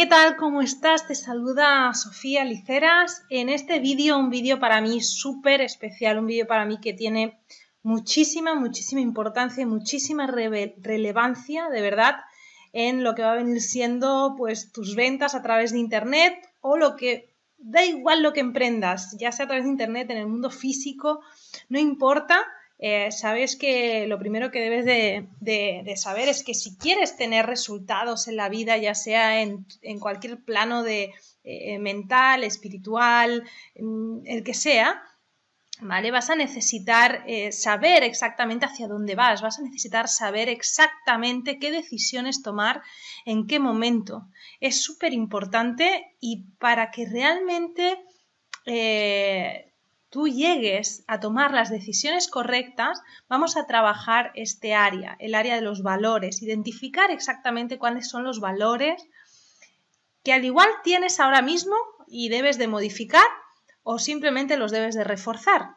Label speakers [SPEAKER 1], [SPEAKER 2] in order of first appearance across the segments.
[SPEAKER 1] ¿qué tal? ¿Cómo estás? Te saluda Sofía Liceras. En este vídeo, un vídeo para mí súper especial, un vídeo para mí que tiene muchísima, muchísima importancia y muchísima relevancia, de verdad, en lo que va a venir siendo pues tus ventas a través de internet o lo que da igual lo que emprendas, ya sea a través de internet, en el mundo físico, no importa. Eh, sabes que lo primero que debes de, saber es que si quieres tener resultados en la vida, ya sea en, cualquier plano de eh, mental, espiritual, mm, el que sea, ¿vale? Vas a necesitar eh, saber exactamente hacia dónde vas, vas a necesitar saber exactamente qué decisiones tomar, en qué momento. Es súper importante y para que realmente tú llegues a tomar las decisiones correctas, vamos a trabajar este área, el área de los valores, identificar exactamente cuáles son los valores que al igual tienes ahora mismo y debes de modificar o simplemente los debes de reforzar.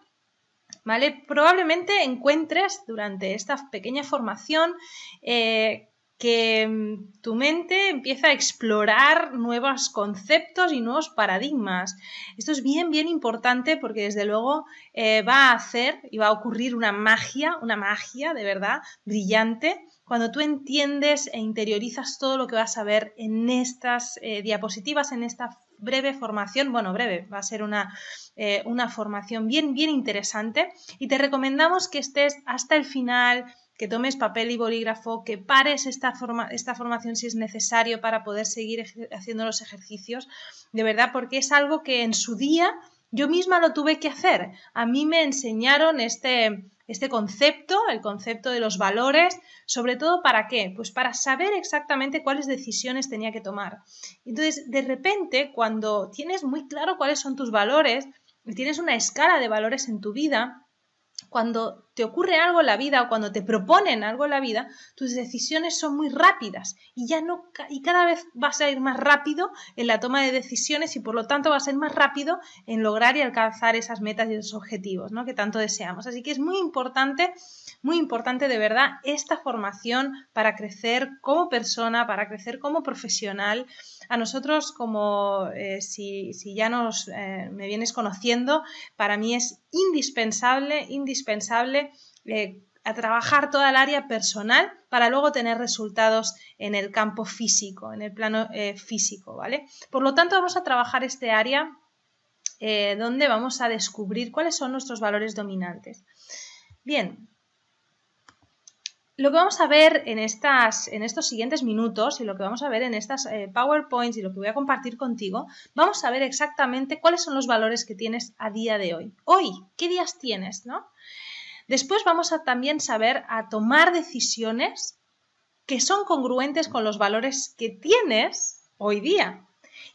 [SPEAKER 1] ¿Vale? Probablemente encuentres durante esta pequeña formación eh, que mm, tu mente empieza a explorar nuevos conceptos y nuevos paradigmas. Esto es bien, bien importante porque desde luego eh, va a hacer y va a ocurrir una magia, una magia de verdad brillante cuando tú entiendes e interiorizas todo lo que vas a ver en estas eh, diapositivas, en esta breve formación, bueno, breve, va a ser una, eh, una formación bien, bien interesante y te recomendamos que estés hasta el final que tomes papel y bolígrafo, que pares esta, esta formación si es necesario para poder seguir haciendo los ejercicios, de verdad, porque es algo que en su día yo misma lo tuve que hacer. A mí me enseñaron este, este concepto, el concepto de los valores, sobre todo para qué? Pues para saber exactamente cuáles decisiones tenía que tomar. Entonces, de repente, cuando tienes muy claro cuáles son tus valores, y tienes una escala de valores en tu vida, cuando te ocurre algo en la vida o cuando te proponen algo en la vida, tus decisiones son muy rápidas y ya no cada vez vas a ir más rápido en la toma de decisiones y por lo tanto vas a ir más rápido en lograr y alcanzar esas metas y esos objetivos, que tanto deseamos. Así que es muy importante, muy importante de verdad esta formación para crecer como persona, para crecer como profesional a nosotros, como eh, si, ya nos, eh, me vienes conociendo, para mí es indispensable, indispensable eh, trabajar toda el área personal para luego tener resultados en el campo físico, en el plano físico, ¿vale? Por lo tanto, vamos a trabajar este área donde vamos a descubrir cuáles son nuestros valores dominantes. Bien, lo que vamos a ver en, estas, en estos siguientes minutos y lo que vamos a ver en estas eh, PowerPoints y lo que voy a compartir contigo, vamos a ver exactamente cuáles son los valores que tienes a día de hoy. Hoy, ¿qué días tienes? ¿no? Después vamos a también saber a tomar decisiones que son congruentes con los valores que tienes hoy día.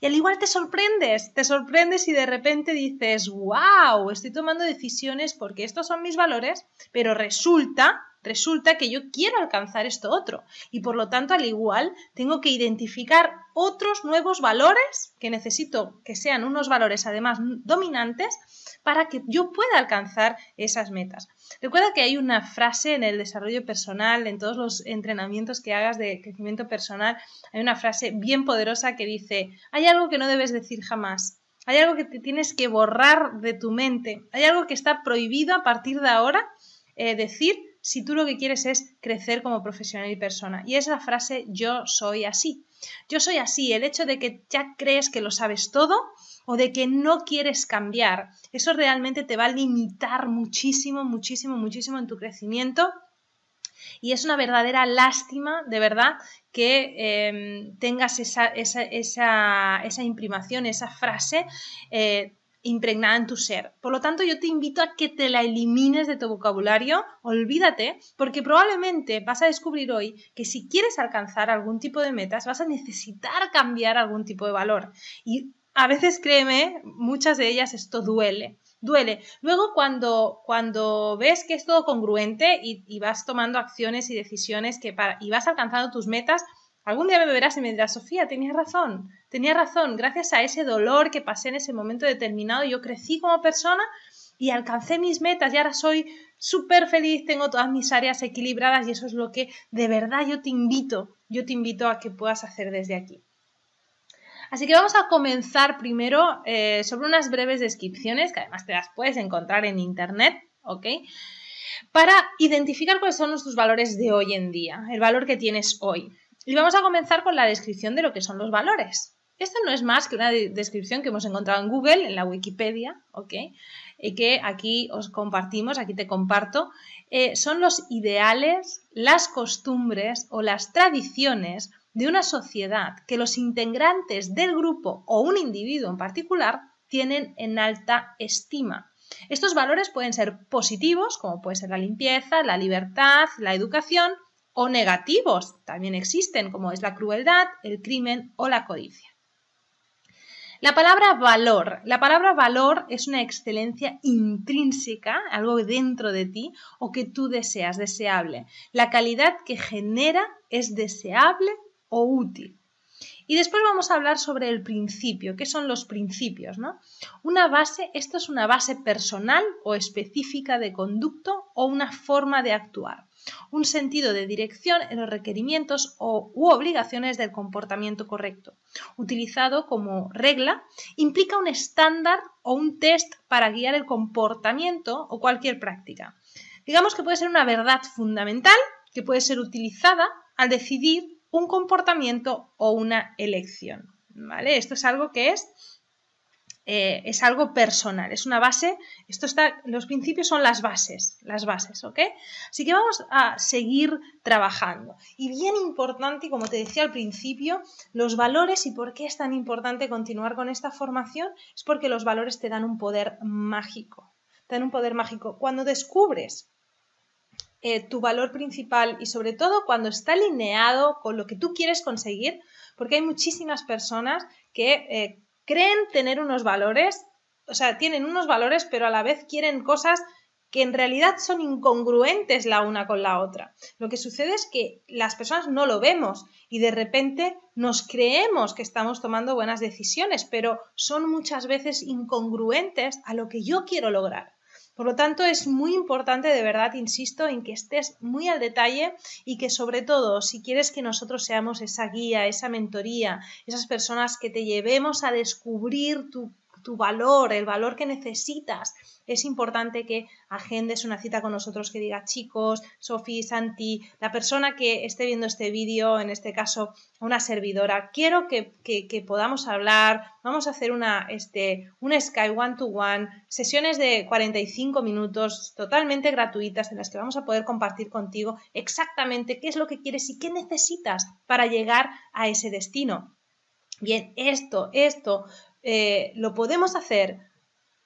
[SPEAKER 1] Y al igual te sorprendes, te sorprendes y de repente dices, wow, estoy tomando decisiones porque estos son mis valores, pero resulta Resulta que yo quiero alcanzar esto otro y por lo tanto al igual tengo que identificar otros nuevos valores que necesito que sean unos valores además dominantes para que yo pueda alcanzar esas metas. Recuerda que hay una frase en el desarrollo personal, en todos los entrenamientos que hagas de crecimiento personal, hay una frase bien poderosa que dice, hay algo que no debes decir jamás, hay algo que te tienes que borrar de tu mente, hay algo que está prohibido a partir de ahora eh, decir si tú lo que quieres es crecer como profesional y persona. Y es la frase yo soy así. Yo soy así. El hecho de que ya crees que lo sabes todo o de que no quieres cambiar, eso realmente te va a limitar muchísimo, muchísimo, muchísimo en tu crecimiento. Y es una verdadera lástima, de verdad, que em, tengas esa, imprimación, esa frase eh, impregnada en tu ser. Por lo tanto, yo te invito a que te la elimines de tu vocabulario, olvídate, porque probablemente vas a descubrir hoy que si quieres alcanzar algún tipo de metas, vas a necesitar cambiar algún tipo de valor. Y a veces, créeme, muchas de ellas esto duele duele. Luego cuando, cuando ves que es todo congruente y, vas tomando acciones y decisiones que y vas alcanzando tus metas, Algún día me verás y me dirás, Sofía, tenías razón, tenía razón, gracias a ese dolor que pasé en ese momento determinado, yo crecí como persona y alcancé mis metas y ahora soy súper feliz, tengo todas mis áreas equilibradas y eso es lo que de verdad yo te invito, yo te invito a que puedas hacer desde aquí. Así que vamos a comenzar primero eh, sobre unas breves descripciones, que además te las puedes encontrar en internet, ¿ok? Para identificar cuáles son nuestros valores de hoy en día, el valor que tienes hoy. Y vamos a comenzar con la descripción de lo que son los valores. Esto no es más que una descripción que hemos encontrado en Google, en la Wikipedia, ¿ok? Y que aquí os compartimos, aquí te comparto. Eh, son los ideales, las costumbres o las tradiciones de una sociedad que los integrantes del grupo o un individuo en particular tienen en alta estima. Estos valores pueden ser positivos, como puede ser la limpieza, la libertad, la educación, o negativos. También existen, como es la crueldad, el crimen o la codicia. La palabra valor. La palabra valor es una excelencia intrínseca, algo dentro de ti o que tú deseas, deseable. La calidad que genera es deseable o útil. Y después vamos a hablar sobre el principio, qué son los principios, ¿no? Una base, esto es una base personal o específica de conducto o una forma de actuar un sentido de dirección en los requerimientos o, u obligaciones del comportamiento correcto. Utilizado como regla, implica un estándar o un test para guiar el comportamiento o cualquier práctica. Digamos que puede ser una verdad fundamental que puede ser utilizada al decidir un comportamiento o una elección. ¿Vale? Esto es algo que es eh, es algo personal, es una base, esto está, los principios son las bases, las bases, ¿ok? Así que vamos a seguir trabajando. Y bien importante, como te decía al principio, los valores y por qué es tan importante continuar con esta formación, es porque los valores te dan un poder mágico, te dan un poder mágico. Cuando descubres eh, tu valor principal y sobre todo cuando está alineado con lo que tú quieres conseguir, porque hay muchísimas personas que... Eh, creen tener unos valores, o sea, tienen unos valores, pero a la vez quieren cosas que en realidad son incongruentes la una con la otra. Lo que sucede es que las personas no lo vemos y de repente nos creemos que estamos tomando buenas decisiones, pero son muchas veces incongruentes a lo que yo quiero lograr. Por lo tanto, es muy importante, de verdad, insisto, en que estés muy al detalle y que sobre todo, si quieres que nosotros seamos esa guía, esa mentoría, esas personas que te llevemos a descubrir tu tu valor, el valor que necesitas. Es importante que agendes una cita con nosotros que diga, chicos, Sofi, Santi, la persona que esté viendo este vídeo, en este caso una servidora, quiero que, que, podamos hablar, vamos a hacer una, este, un Sky One to One, sesiones de 45 minutos totalmente gratuitas en las que vamos a poder compartir contigo exactamente qué es lo que quieres y qué necesitas para llegar a ese destino. Bien, esto, esto eh, lo podemos hacer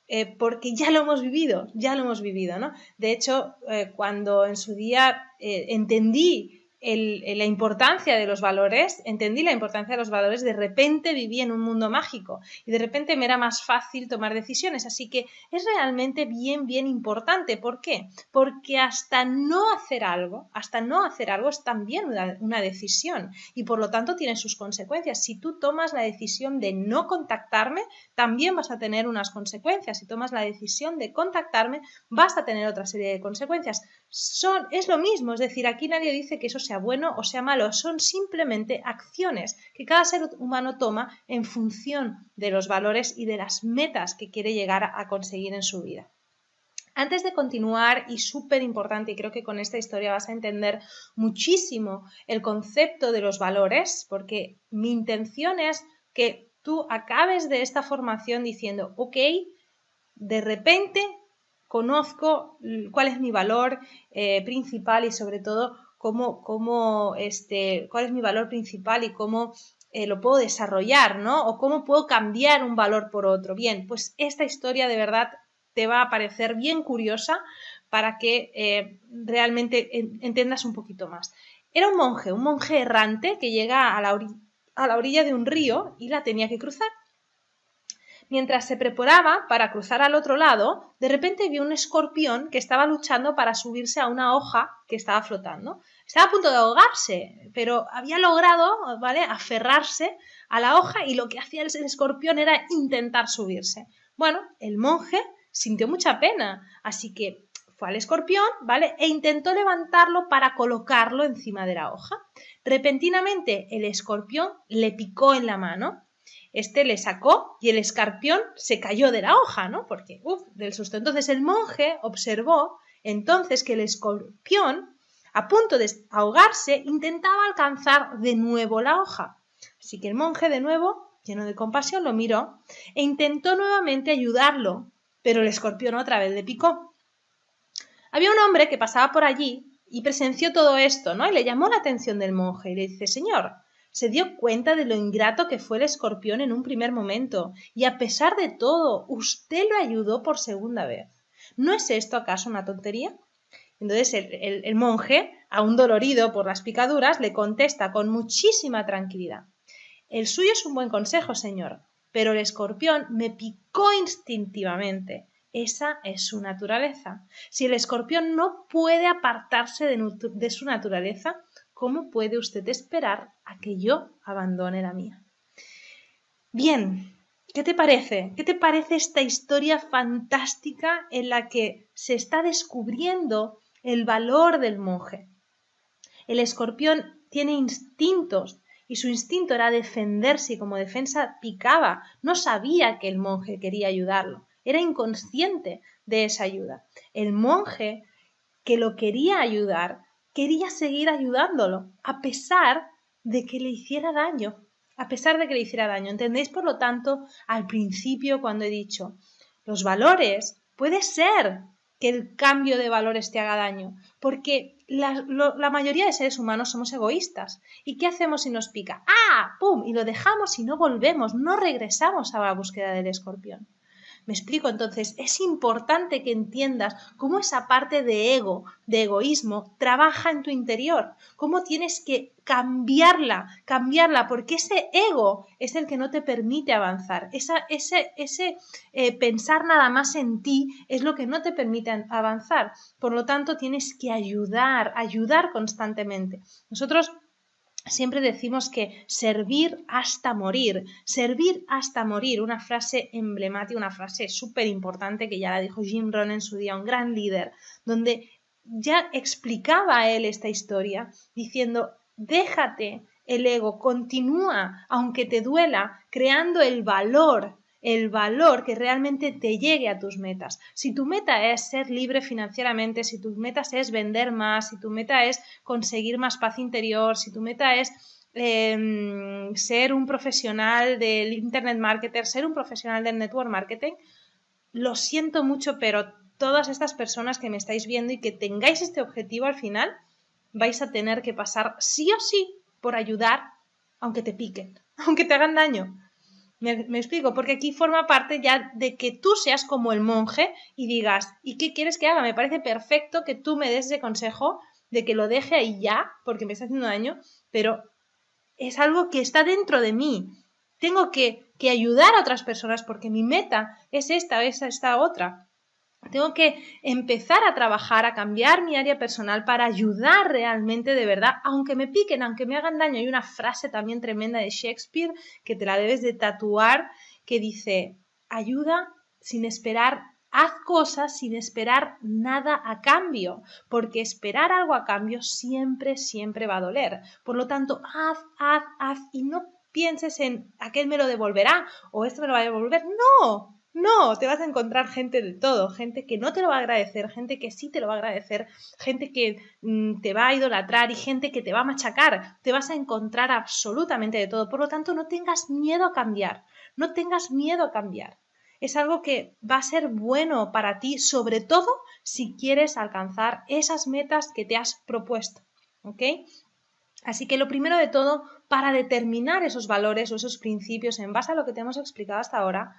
[SPEAKER 1] eh, porque ya lo hemos vivido, ya lo hemos vivido, ¿no? De hecho, eh, cuando en su día entendí eh, la importancia de los valores, entendí la importancia de los valores, de repente viví en un mundo mágico y de repente me era más fácil tomar decisiones. Así que es realmente bien, bien importante. ¿Por qué? Porque hasta no hacer algo, hasta no hacer algo es también una, una decisión y por lo tanto tiene sus consecuencias. Si tú tomas la decisión de no contactarme, también vas a tener unas consecuencias. Si tomas la decisión de contactarme, vas a tener otra serie de consecuencias son, es lo mismo, es decir, aquí nadie dice que eso sea bueno o sea malo, son simplemente acciones que cada ser humano toma en función de los valores y de las metas que quiere llegar a conseguir en su vida. Antes de continuar, y súper importante, y creo que con esta historia vas a entender muchísimo el concepto de los valores, porque mi intención es que tú acabes de esta formación diciendo, ok, de repente conozco mm, cuál es mi valor eh, principal y sobre todo cómo, cómo este, cuál es mi valor principal y cómo eh, lo puedo desarrollar, ¿no? O cómo puedo cambiar un valor por otro. Bien, pues esta historia de verdad te va a parecer bien curiosa para que eh, realmente entiendas un poquito más. Era un monje, un monje errante que llega a la orilla de un río y la tenía que cruzar. Mientras se preparaba para cruzar al otro lado, de repente vio un escorpión que estaba luchando para subirse a una hoja que estaba flotando. Estaba a punto de ahogarse, pero había logrado, ¿vale?, aferrarse a la hoja y lo que hacía el escorpión era intentar subirse. Bueno, el monje sintió mucha pena, así que fue al escorpión, ¿vale? E intentó levantarlo para colocarlo encima de la hoja. Repentinamente el escorpión le picó en la mano este le sacó y el escorpión se cayó de la hoja, ¿no? Porque, uff, del susto. Entonces el monje observó entonces que el escorpión, a punto de ahogarse, intentaba alcanzar de nuevo la hoja. Así que el monje de nuevo, lleno de compasión, lo miró e intentó nuevamente ayudarlo, pero el escorpión otra vez le picó. Había un hombre que pasaba por allí y presenció todo esto, ¿no? Y le llamó la atención del monje y le dice, Señor, se dio cuenta de lo ingrato que fue el escorpión en un primer momento, y a pesar de todo, usted lo ayudó por segunda vez. ¿No es esto acaso una tontería? Entonces el, monje, aún dolorido por las picaduras, le contesta con muchísima tranquilidad. El suyo es un buen consejo, señor, pero el escorpión me picó instintivamente. Esa es su naturaleza. Si el escorpión no puede apartarse de, su naturaleza, ¿cómo puede usted esperar a que yo abandone la mía? Bien, ¿qué te parece? ¿Qué te parece esta historia fantástica en la que se está descubriendo el valor del monje? El escorpión tiene instintos y su instinto era defenderse y como defensa picaba. No sabía que el monje quería ayudarlo, era inconsciente de esa ayuda. El monje que lo quería ayudar quería seguir ayudándolo, a pesar de que le hiciera daño, a pesar de que le hiciera daño. ¿Entendéis, por lo tanto, al principio cuando he dicho, los valores, puede ser que el cambio de valores te haga daño, porque la, mayoría de seres humanos somos egoístas. ¿Y qué hacemos si nos pica? ¡Ah! ¡Pum! Y lo dejamos y no volvemos, no regresamos a la búsqueda del escorpión. Me explico, entonces, es importante que entiendas cómo esa parte de ego, de egoísmo, trabaja en tu interior, cómo tienes que cambiarla, cambiarla, porque ese ego es el que no te permite avanzar. Esa, ese ese eh, pensar nada más en ti es lo que no te permite avanzar. Por lo tanto, tienes que ayudar, ayudar constantemente. Nosotros siempre decimos que servir hasta morir, servir hasta morir, una frase emblemática, una frase súper importante que ya la dijo Jim Rohn en su día, un gran líder, donde ya explicaba a él esta historia diciendo, déjate el ego, continúa, aunque te duela, creando el valor el valor que realmente te llegue a tus metas. Si tu meta es ser libre financieramente, si tus metas es vender más, si tu meta es conseguir más paz interior, si tu meta es em, ser un profesional del Internet Marketer, ser un profesional del Network Marketing, lo siento mucho, pero todas estas personas que me estáis viendo y que tengáis este objetivo al final, vais a tener que pasar sí o sí por ayudar, aunque te piquen, aunque te hagan daño, me, explico, porque aquí forma parte ya de que tú seas como el monje y digas, ¿y qué quieres que haga? Me parece perfecto que tú me des ese consejo de que lo deje ahí ya, porque me está haciendo daño, pero es algo que está dentro de mí. Tengo que, que ayudar a otras personas porque mi meta es esta, es esta otra. Tengo que empezar a trabajar, a cambiar mi área personal para ayudar realmente de verdad, aunque me piquen, aunque me hagan daño. Hay una frase también tremenda de Shakespeare que te la debes de tatuar que dice, ayuda sin esperar, haz cosas sin esperar nada a cambio, porque esperar algo a cambio siempre, siempre va a doler. Por lo tanto, haz, haz, haz y no pienses en aquel me lo devolverá o esto me lo va a devolver. No, no, te vas a encontrar gente de todo, gente que no te lo va a agradecer, gente que sí te lo va a agradecer, gente que mm, te va a idolatrar y gente que te va a machacar. Te vas a encontrar absolutamente de todo. Por lo tanto, no tengas miedo a cambiar, no tengas miedo a cambiar. Es algo que va a ser bueno para ti, sobre todo si quieres alcanzar esas metas que te has propuesto. ¿Ok? Así que lo primero de todo, para determinar esos valores o esos principios en base a lo que te hemos explicado hasta ahora,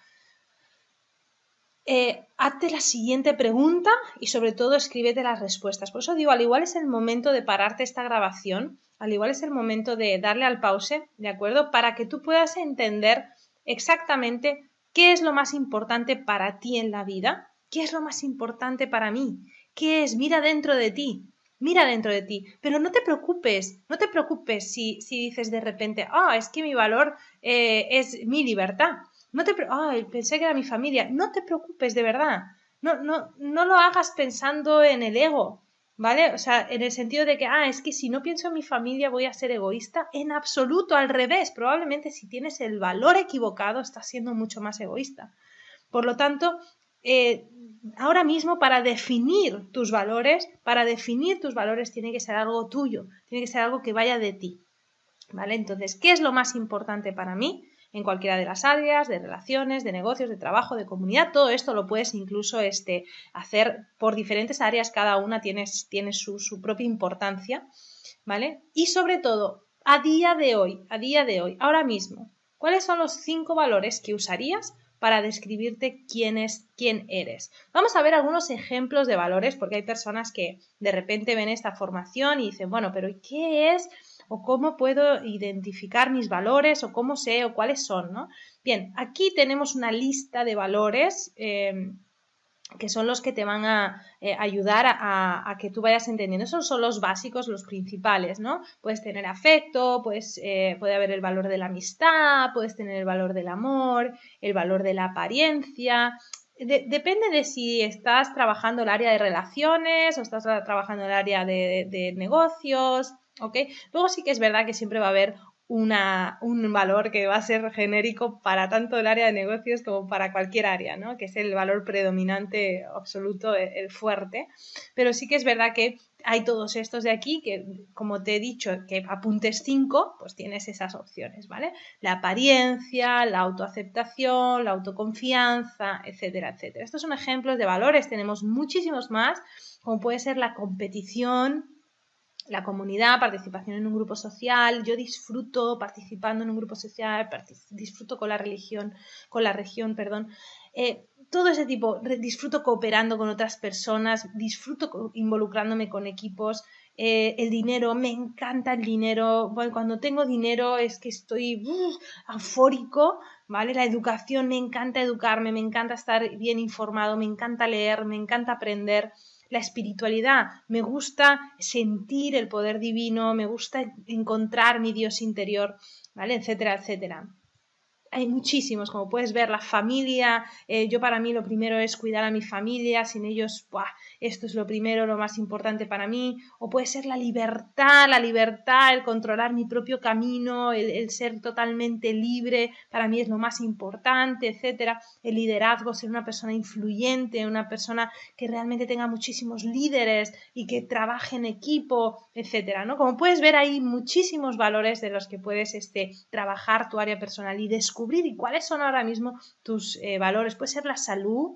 [SPEAKER 1] eh, hazte la siguiente pregunta y sobre todo escríbete las respuestas. Por eso digo, al igual es el momento de pararte esta grabación, al igual es el momento de darle al pause, ¿de acuerdo? Para que tú puedas entender exactamente qué es lo más importante para ti en la vida, qué es lo más importante para mí, qué es, mira dentro de ti, mira dentro de ti. Pero no te preocupes, no te preocupes si, si dices de repente, ah, es que mi valor eh, es mi libertad. No te ay, pensé que era mi familia. No te preocupes, de verdad. No, no, no lo hagas pensando en el ego, ¿vale? O sea, en el sentido de que, ah, es que si no pienso en mi familia voy a ser egoísta. En absoluto, al revés. Probablemente si tienes el valor equivocado estás siendo mucho más egoísta. Por lo tanto, eh, ahora mismo para definir tus valores, para definir tus valores tiene que ser algo tuyo, tiene que ser algo que vaya de ti. ¿Vale? Entonces, ¿qué es lo más importante para mí? en cualquiera de las áreas, de relaciones, de negocios, de trabajo, de comunidad. Todo esto lo puedes incluso este, hacer por diferentes áreas, cada una tiene, tiene su, propia importancia, ¿vale? Y sobre todo, a día de hoy, a día de hoy, ahora mismo, ¿cuáles son los cinco valores que usarías para describirte quién es quién eres. Vamos a ver algunos ejemplos de valores porque hay personas que de repente ven esta formación y dicen, bueno, pero ¿qué es o cómo puedo identificar mis valores o cómo sé o cuáles son. ¿no? Bien, aquí tenemos una lista de valores. Em, que son los que te van a eh, ayudar a, que tú vayas entendiendo. Esos son los básicos, los principales, ¿no? Puedes tener afecto, eh, puede haber el valor de la amistad, puedes tener el valor del amor, el valor de la apariencia. depende de si estás trabajando el área de relaciones o estás trabajando el área de negocios, Luego sí que es verdad que siempre va a haber un valor que va a ser genérico para tanto el área de negocios como para cualquier área, ¿no? Que es el valor predominante, absoluto, e, el fuerte. Pero sí que es verdad que hay todos estos de aquí que, como te he dicho, que apuntes 5, pues tienes esas opciones, ¿vale? La apariencia, la autoaceptación, la autoconfianza, etcétera, etcétera. Estos son ejemplos de valores, tenemos muchísimos más, como puede ser la competición, la comunidad, participación en un grupo social, yo disfruto participando en un grupo social, disfruto con la religión, con la región, perdón, eh, todo ese tipo, disfruto cooperando con otras personas, disfruto involucrándome con equipos, eh, el dinero, me encanta el dinero, cuando tengo dinero es que estoy ¿vale? La educación, me encanta educarme, me encanta estar bien informado, me encanta leer, me encanta aprender, la espiritualidad, me gusta sentir el poder divino, me gusta encontrar mi Dios interior, ¿vale? Etcétera, etcétera hay muchísimos, como puedes ver, la familia, eh, yo para mí lo primero es cuidar a mi familia, sin ellos, esto es lo primero, lo más importante para mí, o puede ser la libertad, la libertad, el controlar mi propio camino, el, ser totalmente libre, para mí es lo más importante, etcétera, el liderazgo, ser una persona influyente, una persona que realmente tenga muchísimos líderes y que trabaje en equipo, etcétera, ¿no? Como puedes ver, hay muchísimos valores de los que puedes este, trabajar tu área personal y descubrir y cuáles son ahora mismo tus eh, valores. Puede ser la salud,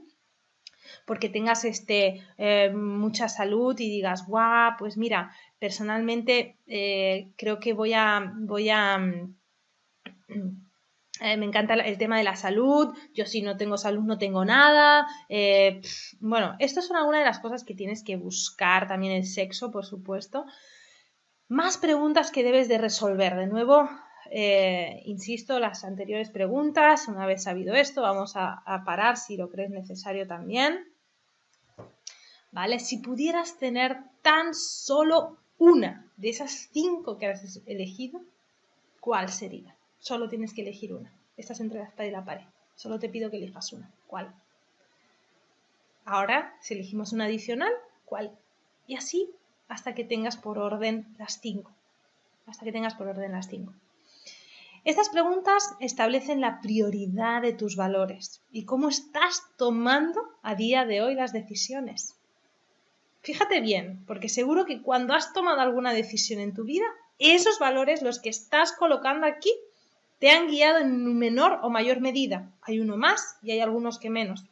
[SPEAKER 1] porque tengas este, eh, mucha salud y digas, guau, pues mira, personalmente eh, creo que voy a, voy a, mm, me encanta el tema de la salud, yo si no tengo salud no tengo nada. bueno, estas son algunas de las cosas que tienes que buscar, también el sexo, por supuesto. Más preguntas que debes de resolver. De nuevo, eh, insisto, las anteriores preguntas. Una vez sabido esto, vamos a, parar si lo crees necesario también. ¿Vale? Si pudieras tener tan solo una de esas cinco que has elegido, ¿cuál sería? Solo tienes que elegir una. Estás entre la espada y la pared. Solo te pido que elijas una. ¿Cuál? Ahora, si elegimos una adicional, ¿cuál? Y así hasta que tengas por orden las cinco. Hasta que tengas por orden las cinco. Estas preguntas establecen la prioridad de tus valores y cómo estás tomando a día de hoy las decisiones. Fíjate bien, porque seguro que cuando has tomado alguna decisión en tu vida, esos valores, los que estás colocando aquí, te han guiado en menor o mayor medida. Hay uno más y hay algunos que menos.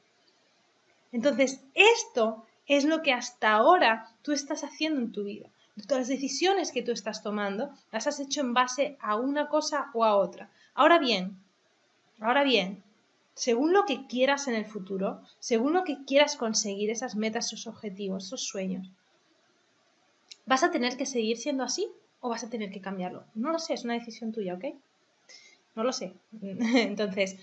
[SPEAKER 1] Entonces, esto es lo que hasta ahora tú estás haciendo en tu vida todas las decisiones que tú estás tomando, las has hecho en base a una cosa o a otra. Ahora bien, ahora bien, según lo que quieras en el futuro, según lo que quieras conseguir, esas metas, esos objetivos, esos sueños, ¿vas a tener que seguir siendo así o vas a tener que cambiarlo? No lo sé, es una decisión tuya, ¿ok? No lo sé. Entonces,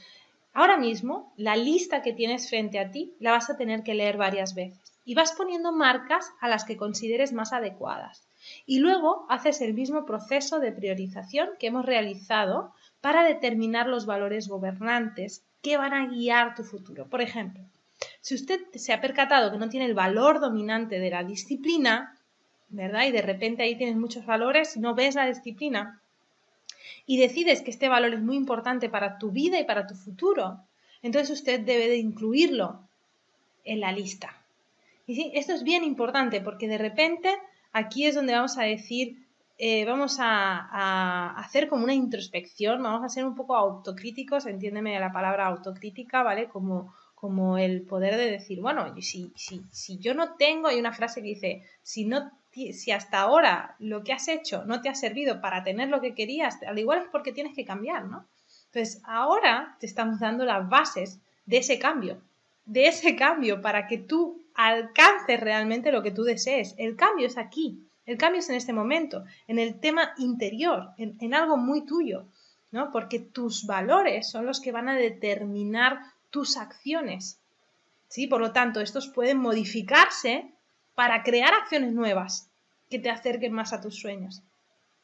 [SPEAKER 1] ahora mismo, la lista que tienes frente a ti la vas a tener que leer varias veces y vas poniendo marcas a las que consideres más adecuadas. Y luego haces el mismo proceso de priorización que hemos realizado para determinar los valores gobernantes que van a guiar tu futuro. Por ejemplo, si usted se ha percatado que no tiene el valor dominante de la disciplina, ¿verdad? Y de repente ahí tienes muchos valores y no ves la disciplina y decides que este valor es muy importante para tu vida y para tu futuro, entonces usted debe de incluirlo en la lista y esto es bien importante porque de repente aquí es donde vamos a decir, eh, vamos a, hacer como una introspección, vamos a ser un poco autocríticos, entiéndeme la palabra autocrítica, ¿vale? Como, como el poder de decir, bueno, si, si, si yo no tengo, hay una frase que dice, si no si hasta ahora lo que has hecho no te ha servido para tener lo que querías, al igual es porque tienes que cambiar, ¿no? Entonces, ahora te estamos dando las bases de ese cambio, de ese cambio para que tú alcances realmente lo que tú desees. El cambio es aquí, el cambio es en este momento, en el tema interior, en, algo muy tuyo, ¿no? Porque tus valores son los que van a determinar tus acciones. ¿sí? Por lo tanto, estos pueden modificarse para crear acciones nuevas que te acerquen más a tus sueños.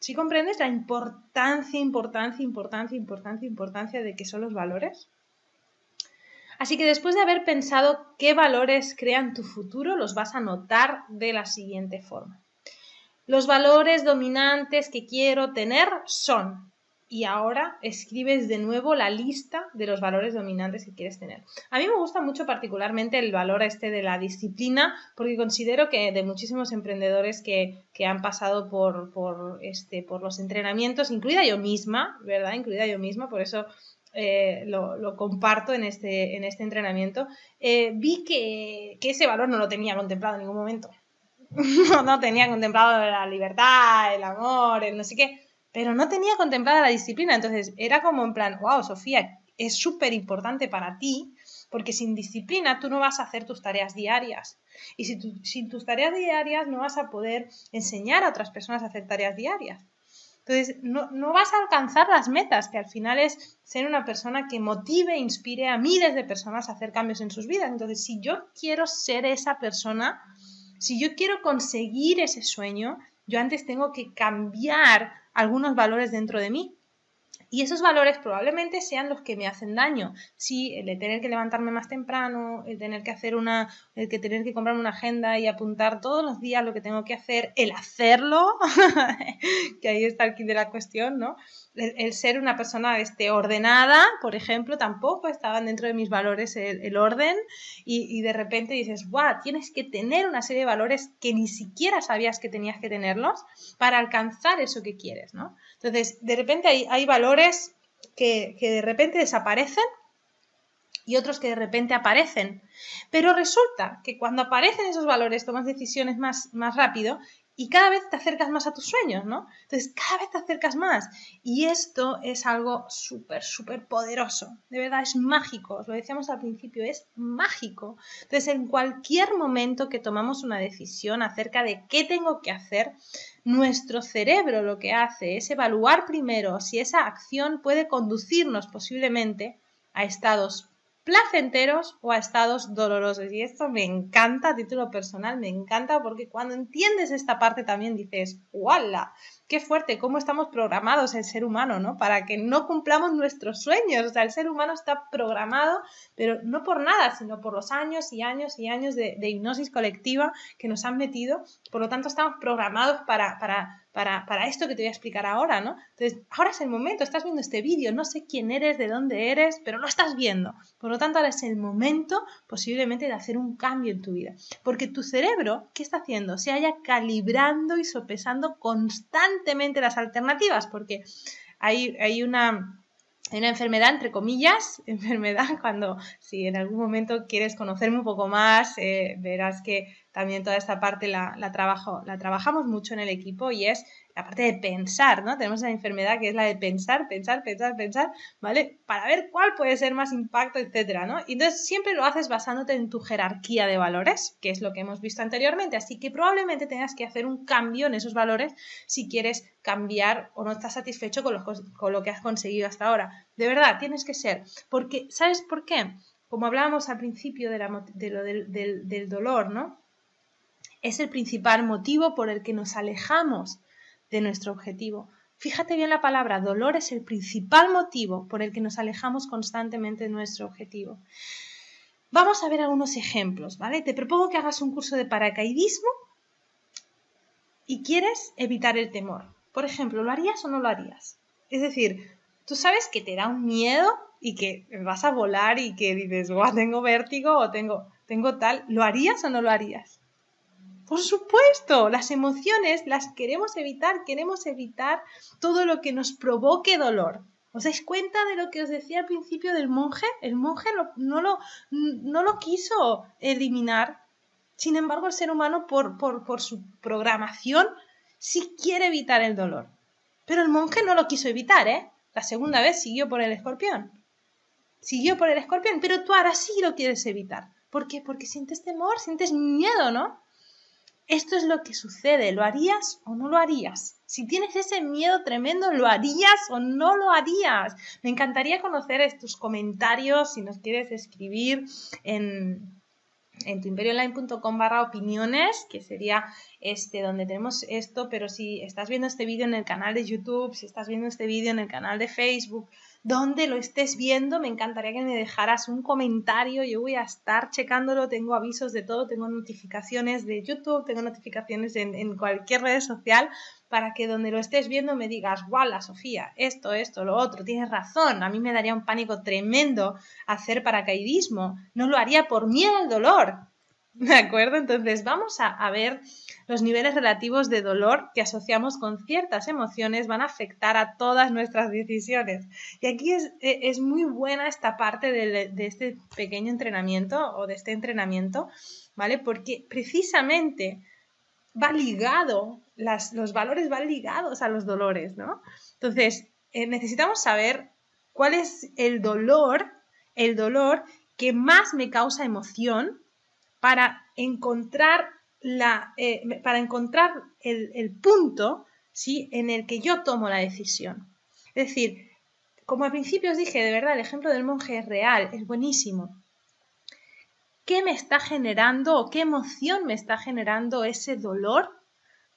[SPEAKER 1] Si ¿Sí comprendes la importancia, importancia, importancia, importancia, importancia de que son los valores? Así que después de haber pensado qué valores crean tu futuro, los vas a notar de la siguiente forma. Los valores dominantes que quiero tener son, y ahora escribes de nuevo la lista de los valores dominantes que quieres tener. A mí me gusta mucho particularmente el valor este de la disciplina, porque considero que de muchísimos emprendedores que, han pasado por, por, este, por los entrenamientos, incluida yo misma, ¿verdad? Incluida yo misma, por eso eh, lo, comparto en este, este entrenamiento, eh, vi que, ese valor no lo tenía contemplado en ningún momento. no, tenía contemplado la libertad, el amor, el no sé qué, pero no tenía contemplada la disciplina. Entonces era como en plan, wow, Sofía, es súper importante para ti porque sin disciplina tú no vas a hacer tus tareas diarias. Y si sin tus tareas diarias no vas a poder enseñar a otras personas a hacer tareas diarias. Entonces, no, vas a alcanzar las metas, que al final es ser una persona que motive, e inspire a miles de personas a hacer cambios en sus vidas. Entonces, si yo quiero ser esa persona, si yo quiero conseguir ese sueño, yo antes tengo que cambiar algunos valores dentro de mí. Y esos valores probablemente sean los que me hacen daño. Sí, el de tener que levantarme más temprano, el tener que hacer una, el que tener que comprarme una agenda y apuntar todos los días lo que tengo que hacer, el hacerlo, que ahí está el kit de la cuestión, ¿no? El, ser una persona este, ordenada, por ejemplo, tampoco estaban dentro de mis valores el, orden, y, y, de repente dices, guau, tienes que tener una serie de valores que ni siquiera sabías que tenías que tenerlos para alcanzar eso que quieres, ¿no? Entonces, de repente hay, valores que, que de repente desaparecen y otros que de repente aparecen. Pero resulta que cuando aparecen esos valores tomas decisiones más, más rápido y cada vez te acercas más a tus sueños, ¿no? Entonces, cada vez te acercas más. Y esto es algo súper, súper poderoso. De verdad, es mágico. Os lo decíamos al principio, es mágico. Entonces, en cualquier momento que tomamos una decisión acerca de qué tengo que hacer, nuestro cerebro lo que hace es evaluar primero si esa acción puede conducirnos posiblemente a estados placenteros o a estados dolorosos. Y esto me encanta, a título personal, me encanta porque cuando entiendes esta parte también dices, ¡wala! ¡Qué fuerte! ¿Cómo estamos programados el ser humano, ¿no? Para que no cumplamos nuestros sueños. O sea, el ser humano está programado, pero no por nada, sino por los años y años y años de, hipnosis colectiva que nos han metido. Por lo tanto, estamos programados para, para para, esto que te voy a explicar ahora, ¿no? Entonces, ahora es el momento, estás viendo este vídeo, no sé quién eres, de dónde eres, pero lo estás viendo. Por lo tanto, ahora es el momento posiblemente de hacer un cambio en tu vida. Porque tu cerebro, ¿qué está haciendo? Se haya calibrando y sopesando constantemente las alternativas, porque hay una una enfermedad, entre comillas, enfermedad, cuando si en algún momento quieres conocerme un poco más, eh, verás que también toda esta parte la, la trabajamos mucho en el equipo y es aparte de pensar, ¿no? Tenemos esa enfermedad que es la de pensar, pensar, pensar, pensar, ¿vale? Para ver cuál puede ser más impacto, etcétera, ¿no? Y entonces siempre lo haces basándote en tu jerarquía de valores, que es lo que hemos visto anteriormente, así que probablemente tengas que hacer un cambio en esos valores si quieres cambiar o no estás satisfecho con lo, que has conseguido hasta ahora. De verdad, tienes que ser, porque ¿sabes por qué? como hablábamos al principio de, del, del, dolor, ¿no? Es el principal motivo por el que nos alejamos de nuestro objetivo. Fíjate bien la palabra, dolor es el principal motivo por el que nos alejamos constantemente de nuestro objetivo. Vamos a ver algunos ejemplos, ¿vale? Te propongo que hagas un curso de paracaidismo y quieres evitar el temor. Por ejemplo, ¿lo harías o no lo harías? Es decir, tú sabes que te da un miedo y que vas a volar y que dices, guau, tengo vértigo o tengo, tengo tal. ¿Lo harías o no lo harías? Por supuesto, las emociones las queremos evitar, queremos evitar todo lo que nos provoque dolor. ¿Os dais cuenta de lo que os decía al principio del monje? El monje no, lo, no, lo, quiso eliminar. Sin embargo, el ser humano, por, por, por su programación, sí quiere evitar el dolor. Pero el monje no lo quiso evitar, ¿eh? La segunda vez siguió por el escorpión. Siguió por el escorpión, pero tú ahora sí lo quieres evitar. ¿Por qué? Porque sientes temor, sientes miedo, ¿no? esto es lo que sucede, ¿lo harías o no lo harías? Si tienes ese miedo tremendo, ¿lo harías o no lo harías? Me encantaría conocer tus comentarios, si nos quieres escribir en, en tuimperioonline.com barra opiniones, que sería este, donde tenemos esto, pero si estás viendo este vídeo en el canal de YouTube, si estás viendo este vídeo en el canal de Facebook, donde lo estés viendo. Me encantaría que me dejaras un comentario. Yo voy a estar checándolo. Tengo avisos de todo. Tengo notificaciones de YouTube. Tengo notificaciones en, cualquier red social para que donde lo estés viendo me digas, la Sofía, esto, esto, lo otro, tienes razón, a mí me daría un pánico tremendo hacer paracaidismo, no lo haría por miedo al dolor, ¿de acuerdo? Entonces vamos a, a ver los niveles relativos de dolor que asociamos con ciertas emociones van a afectar a todas nuestras decisiones. Y aquí es, e, muy buena esta parte de, este pequeño entrenamiento o de este entrenamiento, ¿vale? Porque precisamente va ligado, las, los valores van ligados a los dolores, ¿no? Entonces, eh, necesitamos saber cuál es el dolor, el dolor que más me causa emoción para encontrar la, eh, para encontrar el, punto ¿sí? en el que yo tomo la decisión. Es decir, como al principio os dije, de verdad, el ejemplo del monje es real, es buenísimo. ¿Qué me está generando o qué emoción me está generando ese dolor?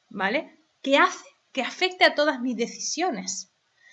[SPEAKER 1] ¿Vale? Que hace que afecte a todas mis decisiones.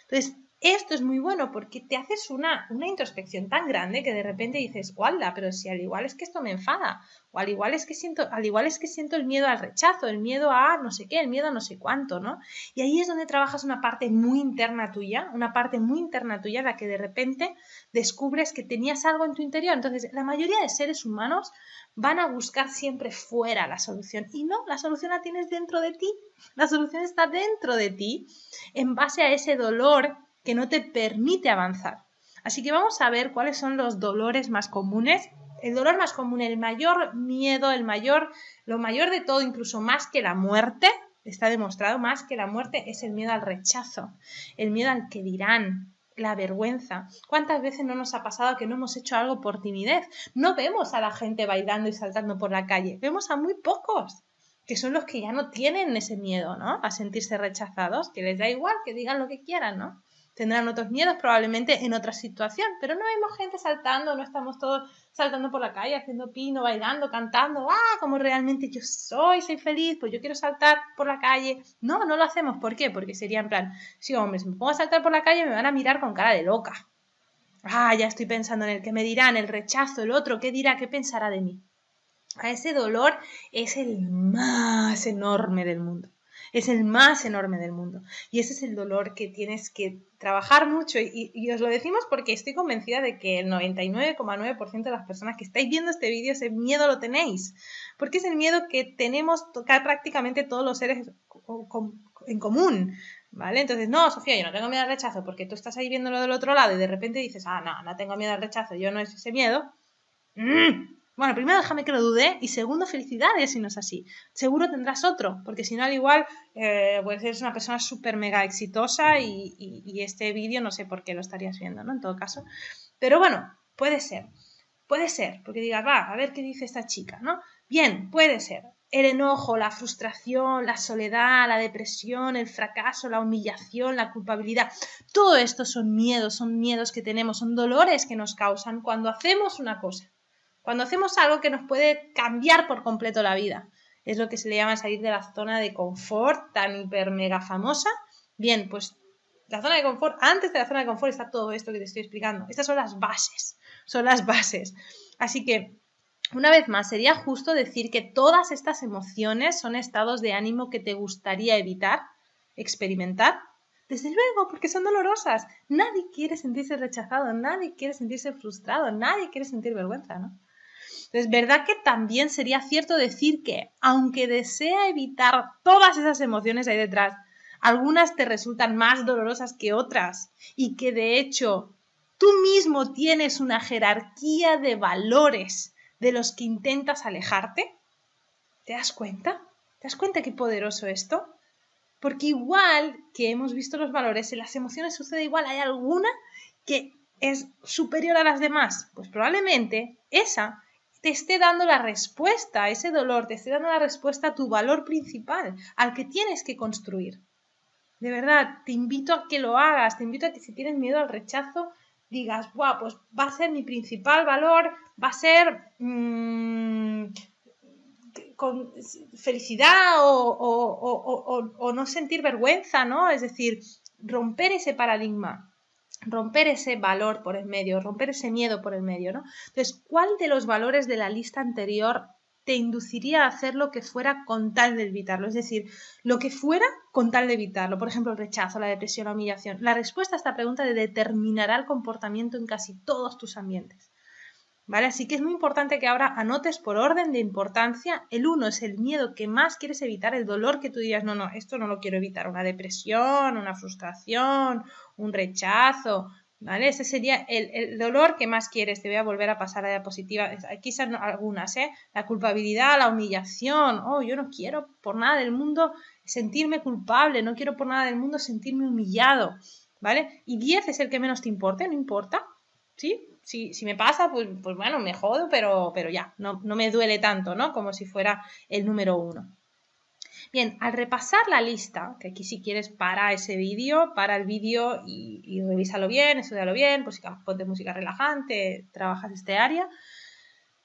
[SPEAKER 1] Entonces, esto es muy bueno porque te haces una, una introspección tan grande que de repente dices, guarda, pero si al igual es que esto me enfada, o al igual es que siento, al igual es que siento el miedo al rechazo, el miedo a no sé qué, el miedo a no sé cuánto, ¿no? Y ahí es donde trabajas una parte muy interna tuya, una parte muy interna tuya, la que de repente descubres que tenías algo en tu interior. Entonces, la mayoría de seres humanos van a buscar siempre fuera la solución. Y no, la solución la tienes dentro de ti. La solución está dentro de ti en base a ese dolor que no te permite avanzar. Así que vamos a ver cuáles son los dolores más comunes. El dolor más común, el mayor miedo, el mayor, lo mayor de todo, incluso más que la muerte, está demostrado más que la muerte, es el miedo al rechazo, el miedo al que dirán, la vergüenza. ¿Cuántas veces no nos ha pasado que no hemos hecho algo por timidez? No vemos a la gente bailando y saltando por la calle, vemos a muy pocos, que son los que ya no tienen ese miedo, ¿no? A sentirse rechazados, que les da igual, que digan lo que quieran, ¿no? tendrán otros miedos probablemente en otra situación, pero no vemos gente saltando, no estamos todos saltando por la calle, haciendo pino, bailando, cantando, ¡ah! Como realmente yo soy, soy feliz, pues yo quiero saltar por la calle. No, no lo hacemos, ¿por qué? Porque sería en plan, si hombre, me pongo a saltar por la calle me van a mirar con cara de loca. Ah, ya estoy pensando en el que me dirán, el rechazo, el otro, ¿qué dirá? ¿Qué pensará de mí? A ese dolor es el más enorme del mundo es el más enorme del mundo. Y ese es el dolor que tienes que trabajar mucho. Y, os lo decimos porque estoy convencida de que el 99,9% de las personas que estáis viendo este vídeo, ese miedo lo tenéis. Porque es el miedo que tenemos tocar prácticamente todos los seres en común. ¿Vale? Entonces, no, Sofía, yo no tengo miedo al rechazo porque tú estás ahí viéndolo del otro lado y de repente dices, ah, no, no tengo miedo al rechazo, yo no es ese miedo. Mm. Bueno, primero déjame que lo dude y segundo, felicidades si no es así. Seguro tendrás otro, porque si no, al igual, eh, pues eres una persona súper mega exitosa y, y este vídeo no sé por qué lo estarías viendo, ¿no? En todo caso. Pero bueno, puede ser. Puede ser, porque digas, va, a ver qué dice esta chica, ¿no? Bien, puede ser. El enojo, la frustración, la soledad, la depresión, el fracaso, la humillación, la culpabilidad. Todo esto son miedos, son miedos que tenemos, son dolores que nos causan cuando hacemos una cosa. Cuando hacemos algo que nos puede cambiar por completo la vida. Es lo que se le llama salir de la zona de confort tan hiper mega famosa. Bien, pues la zona de confort, antes de la zona de confort está todo esto que te estoy explicando. Estas son las bases, son las bases. Así que, una vez más, sería justo decir que todas estas emociones son estados de ánimo que te gustaría evitar, experimentar. Desde luego, porque son dolorosas. Nadie quiere sentirse rechazado, nadie quiere sentirse frustrado, nadie quiere sentir vergüenza, ¿no? ¿Es ¿verdad que también sería cierto decir que, aunque desea evitar todas esas emociones ahí detrás, algunas te resultan más dolorosas que otras y que de hecho tú mismo tienes una jerarquía de valores de los que intentas alejarte? ¿Te das cuenta? ¿Te das cuenta qué poderoso esto? Porque igual que hemos visto los valores, en las emociones sucede igual, hay alguna que es superior a las demás. Pues probablemente esa te esté dando la respuesta a ese dolor, te esté dando la respuesta a tu valor principal, al que tienes que construir. De verdad, te invito a que lo hagas, te invito a que si tienes miedo al rechazo, digas, guau, pues va a ser mi principal valor, va a ser mm, con felicidad o, o no sentir vergüenza, ¿no? Es decir, romper ese paradigma romper ese valor por el medio, romper ese miedo por el medio, ¿no? Entonces, ¿cuál de los valores de la lista anterior te induciría a hacer lo que fuera con tal de evitarlo? Es decir, lo que fuera con tal de evitarlo. Por ejemplo, el rechazo, la depresión, la humillación. La respuesta a esta pregunta determinará el comportamiento en casi todos tus ambientes. ¿Vale? Así que es muy importante que ahora anotes por orden de importancia. El uno es el miedo que más quieres evitar, el dolor que tú digas, no, no, esto no lo quiero evitar, una depresión, una frustración, un rechazo, ¿vale? Ese sería el, dolor que más quieres. Te voy a volver a pasar a la diapositiva. Aquí son algunas, ¿eh? La culpabilidad, la humillación. Oh, yo no quiero por nada del mundo sentirme culpable, no quiero por nada del mundo sentirme humillado, ¿vale? Y 10 es el que menos te importe, no importa, ¿sí? Si, si me pasa, pues, pues, bueno, me jodo, pero, pero ya, no, no me duele tanto, ¿no? Como si fuera el número uno. Bien, al repasar la lista, que aquí si quieres para ese vídeo, para el vídeo y, y revísalo bien, estudialo bien, pues ponte música relajante, trabajas este área.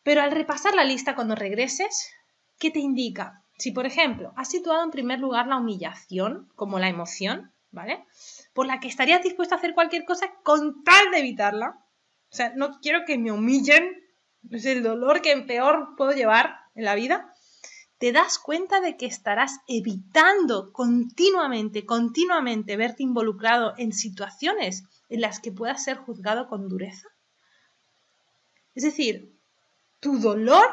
[SPEAKER 1] Pero al repasar la lista cuando regreses, ¿qué te indica? Si, por ejemplo, has situado en primer lugar la humillación como la emoción, ¿vale? Por la que estarías dispuesto a hacer cualquier cosa con tal de evitarla. O sea, no quiero que me humillen, es el dolor que peor puedo llevar en la vida te das cuenta de que estarás evitando continuamente, continuamente verte involucrado en situaciones en las que puedas ser juzgado con dureza? Es decir, tu dolor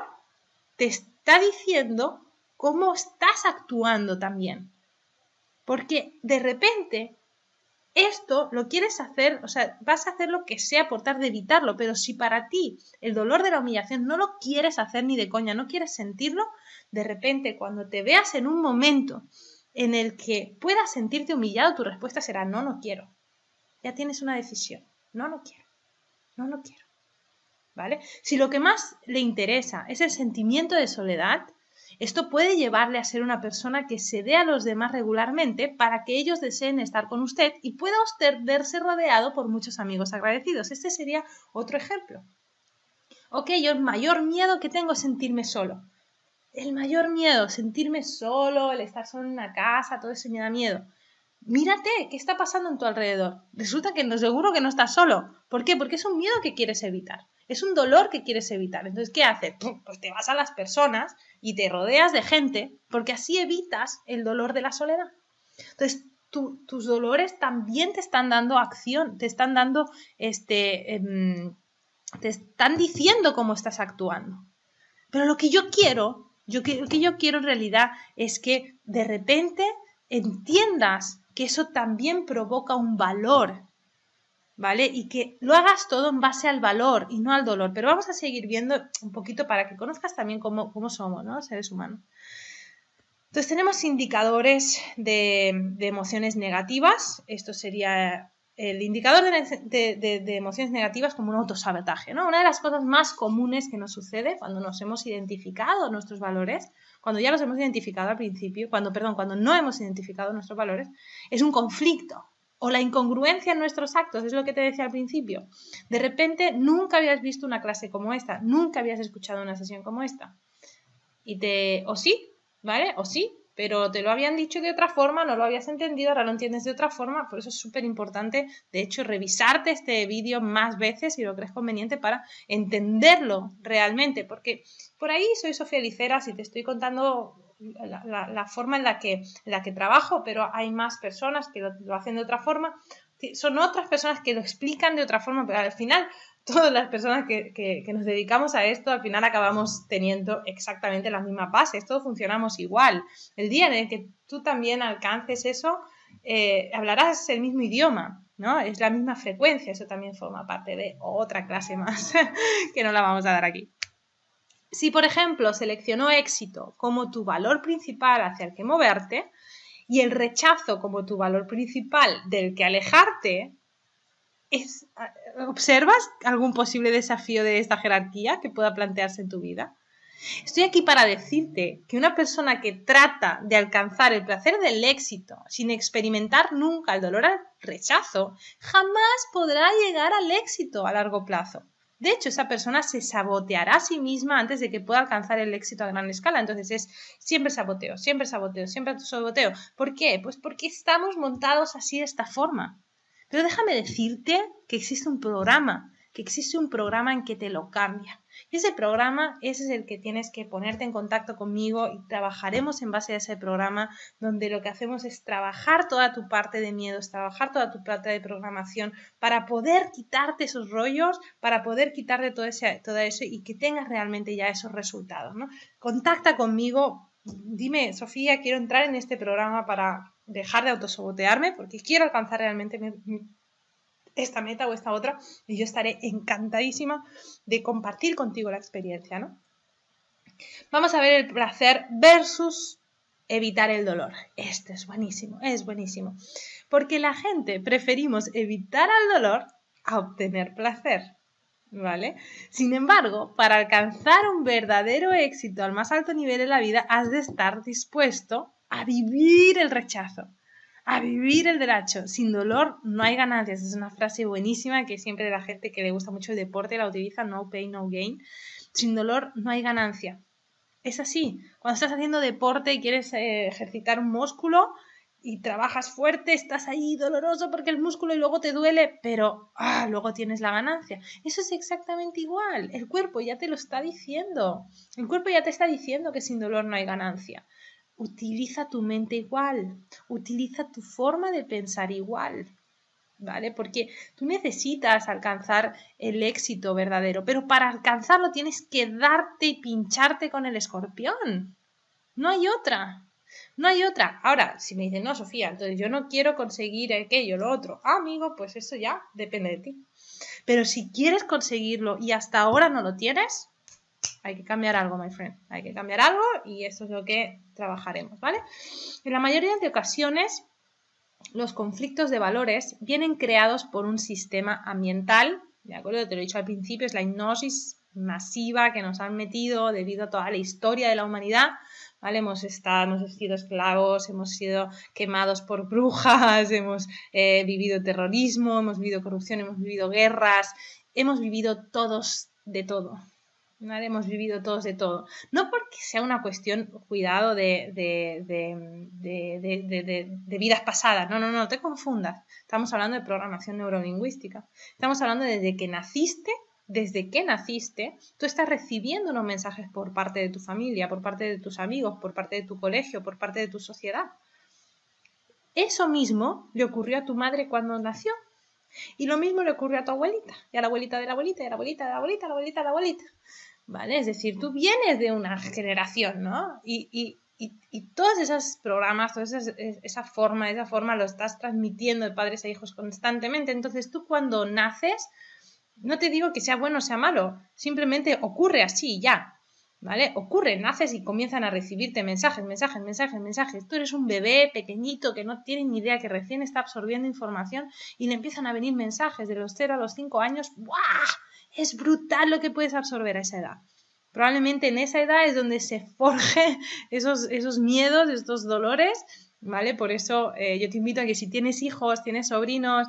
[SPEAKER 1] te está diciendo cómo estás actuando también. Porque de repente esto lo quieres hacer, o sea, vas a hacer lo que sea por de evitarlo, pero si para ti el dolor de la humillación no lo quieres hacer ni de coña, no quieres sentirlo, de repente cuando te veas en un momento en el que puedas sentirte humillado, tu respuesta será no, no quiero. Ya tienes una decisión, no, no quiero, no, lo quiero. ¿Vale? Si lo que más le interesa es el sentimiento de soledad, esto puede llevarle a ser una persona que se dé a los demás regularmente para que ellos deseen estar con usted y pueda usted verse rodeado por muchos amigos agradecidos. Este sería otro ejemplo. Ok, yo el mayor miedo que tengo es sentirme solo. El mayor miedo, sentirme solo, el estar solo en una casa, todo eso me da miedo. Mírate, ¿qué está pasando en tu alrededor? Resulta que no, seguro que no estás solo. ¿Por qué? Porque es un miedo que quieres evitar es un dolor que quieres evitar. Entonces, ¿qué haces? Pues te vas a las personas y te rodeas de gente porque así evitas el dolor de la soledad. Entonces, tus dolores también te están dando acción, te están dando, este, em, te están diciendo cómo estás actuando. Pero lo que yo quiero, lo que yo quiero en realidad es que de repente entiendas que eso también provoca un valor y que lo hagas todo en base al valor y no al dolor. Pero vamos a seguir viendo un poquito para que conozcas también cómo, somos, ¿no? Seres humanos. Entonces tenemos indicadores de, emociones negativas. Esto sería el indicador de, emociones negativas como un autosabotaje, ¿no? Una de las cosas más comunes que nos sucede cuando nos hemos identificado nuestros valores, cuando ya los hemos identificado al principio, cuando, perdón, cuando no hemos identificado nuestros valores, es un conflicto, o la incongruencia en nuestros actos, es lo que te decía al principio. De repente nunca habías visto una clase como esta, nunca habías escuchado una sesión como esta. Y te, o sí, ¿vale? O sí, pero te lo habían dicho de otra forma, no lo habías entendido, ahora lo entiendes de otra forma, por eso es súper importante, de hecho, revisarte este vídeo más veces si lo crees conveniente para entenderlo realmente, porque por ahí soy Sofía Licera, si te estoy contando la, forma en la, que, la que trabajo, pero hay más personas que lo, hacen de otra forma. Son otras personas que lo explican de otra forma, pero al final todas las personas que, que, nos dedicamos a esto, al final acabamos teniendo exactamente las mismas bases, todos funcionamos igual. El día en el que tú también alcances eso, eh, hablarás el mismo idioma, ¿no? Es la misma frecuencia, eso también forma parte de otra clase más que no la vamos a dar aquí. Si, por ejemplo, seleccionó éxito como tu valor principal hacia el que moverte y el rechazo como tu valor principal del que alejarte, eh, ¿observas algún posible desafío de esta jerarquía que pueda plantearse en tu vida? Estoy aquí para decirte que una persona que trata de alcanzar el placer del éxito sin experimentar nunca el dolor al rechazo, jamás podrá llegar al éxito a largo plazo. De hecho, esa persona se saboteará a sí misma antes de que pueda alcanzar el éxito a gran escala. Entonces es siempre saboteo, siempre saboteo, siempre saboteo. ¿Por qué? Pues porque estamos montados así de esta forma. Pero déjame decirte que existe un programa, que existe un programa en que te lo cambia ese programa, ese es el que tienes que ponerte en contacto conmigo y trabajaremos en base a ese programa donde lo que hacemos es trabajar toda tu parte de miedos, trabajar toda tu parte de programación para poder quitarte esos rollos, para poder quitarte todo, eso y que tengas realmente ya esos resultados. Contacta conmigo, dime, Sofía, quiero entrar en este programa para dejar de autosobotearme porque quiero alcanzar realmente mi, esta meta o esta otra, y yo estaré encantadísima de compartir contigo la experiencia, ¿no? Vamos a ver el placer versus evitar el dolor. Este es buenísimo, es buenísimo. Porque la gente preferimos evitar al dolor a obtener placer. ¿Vale? Sin embargo, para alcanzar un verdadero éxito al más alto nivel de la vida, has de estar dispuesto a vivir el rechazo a vivir el derecho. Sin dolor no hay ganancias. Es una frase buenísima que siempre la gente que le gusta mucho el deporte la utiliza, no pain, no gain. Sin dolor no hay ganancia. Es así. Cuando estás haciendo deporte y quieres eh, ejercitar un músculo y trabajas fuerte, estás ahí doloroso porque el músculo y luego te duele, pero ah, luego tienes la ganancia. Eso es exactamente igual. El cuerpo ya te lo está diciendo. El cuerpo ya te está diciendo que sin dolor no hay ganancia utiliza tu mente igual, utiliza tu forma de pensar igual, ¿vale? Porque tú necesitas alcanzar el éxito verdadero, pero para alcanzarlo tienes que darte y pincharte con el escorpión. No hay otra. No hay otra. Ahora, si me dicen, no, Sofía, entonces yo no quiero conseguir aquello, lo otro. Ah, amigo, pues eso ya depende de ti. Pero si quieres conseguirlo y hasta ahora no lo tienes, hay que cambiar algo, my friend. Hay que cambiar algo y eso es lo que trabajaremos, ¿vale? En la mayoría de ocasiones, los conflictos de valores vienen creados por un sistema ambiental, ¿de acuerdo? Te lo he dicho al principio, es la hipnosis masiva que nos han metido debido a toda la historia de la humanidad, ¿vale? Hemos, estado, hemos sido esclavos, hemos sido quemados por brujas, hemos eh, vivido terrorismo, hemos vivido corrupción, hemos vivido guerras, hemos vivido todos de todo, Hemos vivido todos de todo. No porque sea una cuestión, cuidado, de, vidas pasadas. No, no, no, no te confundas. Estamos hablando de programación neurolingüística. Estamos hablando desde que naciste, desde que naciste, tú estás recibiendo unos mensajes por parte de tu familia, por parte de tus amigos, por parte de tu colegio, por parte de tu sociedad. Eso mismo le ocurrió a tu madre cuando nació. Y lo mismo le ocurrió a tu abuelita, y a la abuelita de la abuelita, y a la abuelita de la abuelita, a la abuelita la abuelita. De la abuelita. ¿vale? Es decir, tú vienes de una generación, ¿no? Y, todos esos programas, toda esa, esa forma, esa forma lo estás transmitiendo de padres a hijos constantemente. Entonces tú cuando naces, no te digo que sea bueno o sea malo, simplemente ocurre así, ya. ¿Vale? Ocurre, naces y comienzan a recibirte mensajes, mensajes, mensajes, mensajes. Tú eres un bebé pequeñito que no tiene ni idea, que recién está absorbiendo información y le empiezan a venir mensajes de los 0 a los 5 años. ¡Buah! Es brutal lo que puedes absorber a esa edad. Probablemente en esa edad es donde se forjen esos, esos miedos, estos dolores, ¿vale? Por eso eh, yo te invito a que si tienes hijos, tienes sobrinos,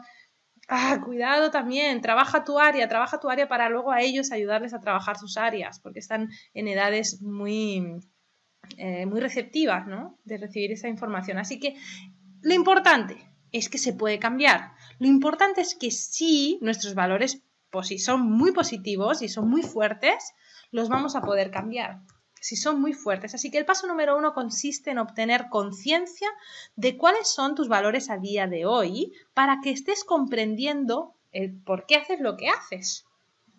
[SPEAKER 1] ah, cuidado también, trabaja tu área, trabaja tu área para luego a ellos ayudarles a trabajar sus áreas, porque están en edades muy, eh, muy receptivas, ¿no? De recibir esa información. Así que lo importante es que se puede cambiar. Lo importante es que sí, nuestros valores pues si son muy positivos y son muy fuertes, los vamos a poder cambiar, si son muy fuertes. Así que el paso número uno consiste en obtener conciencia de cuáles son tus valores a día de hoy para que estés comprendiendo el por qué haces lo que haces.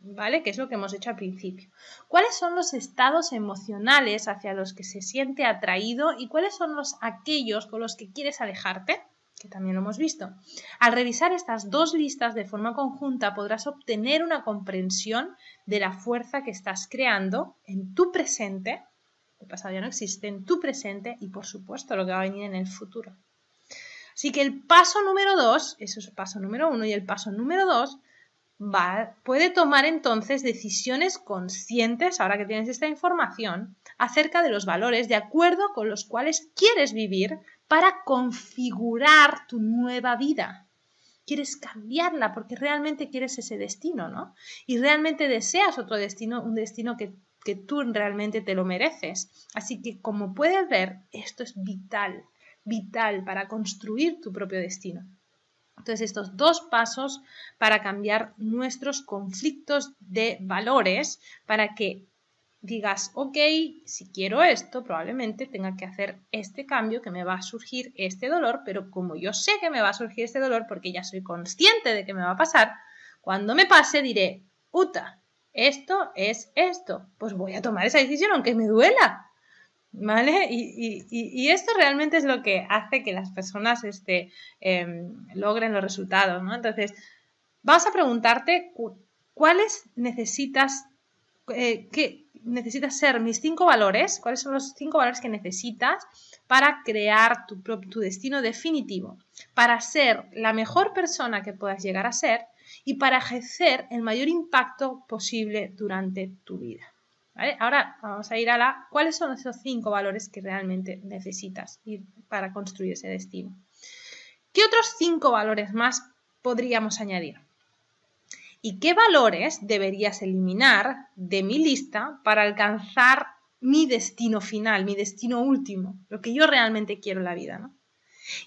[SPEAKER 1] ¿Vale? Que es lo que hemos hecho al principio. ¿Cuáles son los estados emocionales hacia los que se siente atraído y cuáles son los aquellos con los que quieres alejarte? que también lo hemos visto. Al revisar estas dos listas de forma conjunta podrás obtener una comprensión de la fuerza que estás creando en tu presente, el pasado ya no existe, en tu presente y por supuesto lo que va a venir en el futuro. Así que el paso número dos, eso es el paso número uno, y el paso número dos va, puede tomar entonces decisiones conscientes, ahora que tienes esta información, acerca de los valores de acuerdo con los cuales quieres vivir para configurar tu nueva vida. Quieres cambiarla porque realmente quieres ese destino, ¿no? Y realmente deseas otro destino, un destino que, tú realmente te lo mereces. Así que como puedes ver, esto es vital, vital para construir tu propio destino. Entonces, estos dos pasos para cambiar nuestros conflictos de valores, para que digas, ok, si quiero esto, probablemente tenga que hacer este cambio, que me va a surgir este dolor, pero como yo sé que me va a surgir este dolor, porque ya soy consciente de que me va a pasar, cuando me pase diré, uta, esto es esto, pues voy a tomar esa decisión aunque me duela. ¿Vale? Y, esto realmente es lo que hace que las personas este, em, logren los resultados, ¿no? Entonces, vas a preguntarte cuáles necesitas, eh, qué, necesitas ser mis cinco valores, cuáles son los cinco valores que necesitas para crear tu, destino definitivo, para ser la mejor persona que puedas llegar a ser y para ejercer el mayor impacto posible durante tu vida. Ahora vamos a ir a la cuáles son esos cinco valores que realmente necesitas ir para construir ese destino. ¿Qué otros cinco valores más podríamos añadir? y qué valores deberías eliminar de mi lista para alcanzar mi destino final, mi destino último, lo que yo realmente quiero en la vida. ¿no?